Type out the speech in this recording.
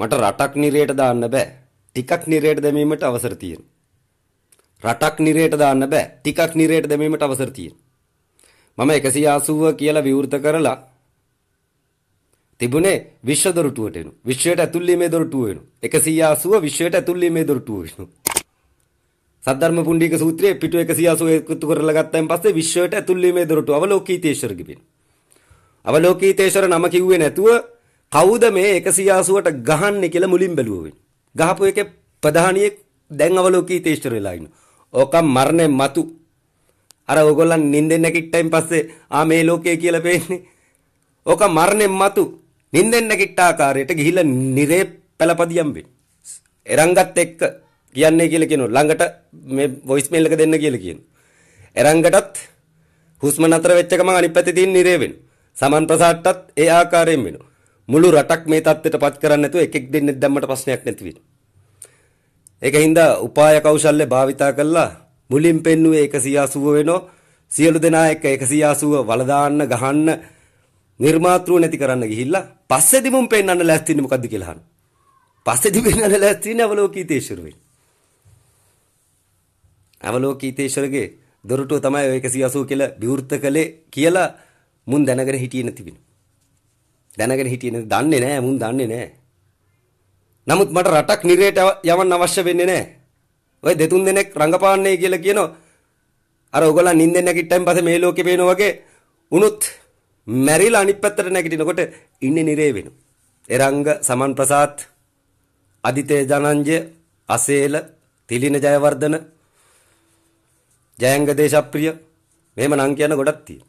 මට රටක් නිරයට දාන්න බෑ. ටිකක් නිරයට දැමීමට අවසර තියෙන. රටක් නිරයට දාන්න බෑ. ටිකක් නිරයට දැමීමට අවසර තියෙන. මම 180 කියලා විවෘත කරලා තිබුණේ විශ්ව දොරටුවට එනු. විශ්වයට ඇතුල් වීමේ දොරටුව වෙනු. 180 විශ්වයට ඇතුල් වීමේ දොරටුව වෙනු. සද්ධර්ම පුණ්ඩික සූත්‍රයේ පිටු 180 එකතු කරලා ගත්තයින් පස්සේ විශ්වයට ඇතුල් වීමේ දොරටුව අවලෝකීතේශ්වර කිපෙන. අවලෝකීතේශ්වර නම කිව්වේ නැතුව කවුද මේ 180ට ගහන්නේ කියලා මුලින් බැලුවෙන්. ගහපු එකේ ප්‍රධානියෙක් දැන් අවලෝකීතේෂ්ඨර වෙලා ඉන්නවා. ඕකම් මරණය මතු. අර ඕගොල්ලන් නිින්දෙන් නැගිට්ටයින් පස්සේ ආ මේ ලෝකය කියලා පේන්නේ. ඕක මරණය මතු. නිින්දෙන් නැගිට්ට ආකාරයට ගිහිල්ලා නිරේ පළපදියම් වෙන්නේ. එරංගත් එක්ක කියන්නේ කියලා කියනවා. ළඟට මේ වොයිස් මේල් එක දෙන්න කියලා කියනවා. එරංගටත් හුස්ම නතර වෙච්ච ගමන් අනිත් පැත්තේ තියෙන නිරේ වෙනවා. සමන් ප්‍රසාට්ටත් ඒ ආකාරයෙන් වෙනවා. මුළු රටක් මේ தත්ත්වයට පත් කරන්නේ නැතුව එකෙක් දෙන්නෙක් දැම්මට ප්‍රශ්නයක් නැති වෙන්නේ. ඒකින්ද උපාය කෞශල්‍ය භාවිතා කළා මුලින් පෙන්නුවේ 180 වෙනෝ සියලු දෙනා එක 180 වල දාන්න ගහන්න නිර්මාතෘ නැති කරන්න ගිහිල්ලා පස්සේදි මුම් පෙන්නන්න ලැස්තින්නේ මොකද්ද කියලා අහන. පස්සේදි පෙන්නන්න ලැස්තින්නේ අවලෝකීතේශ්වර වෙයි. අවලෝකීතේශ්වරගේ දොරටුව තමයි 180 කියලා විවෘත කළේ කියලා මුන් දැනගෙන හිටියේ නැති වෙනවා. දැනගෙන හිටියේ නේද? දන්නේ නැහැ. මුන් දන්නේ නැහැ. නමුත් මට රටක් නිරේට යවන්න අවශ්‍ය වෙන්නේ නැහැ. ඔය දෙතුන් දෙනෙක් රංගපාන්නේ කියලා කියනවා. අර ඔයගොල්ලන් නිින්දෙන් නැගිට්ටයින් පස්සේ මේ ලෝකේ පේනවා වගේ උනුත් මැරිලා අනිත් පැත්තට නැගිටිනකොට ඉන්නේ නිරේ වෙනු. එරංග සමන් ප්‍රසාත් අදිතේ ජනංජය අසේල තිලින ජයවර්ධන ජයංග දේශප්‍රිය මෙහෙම නම් කියන ගොඩක් තියෙනවා.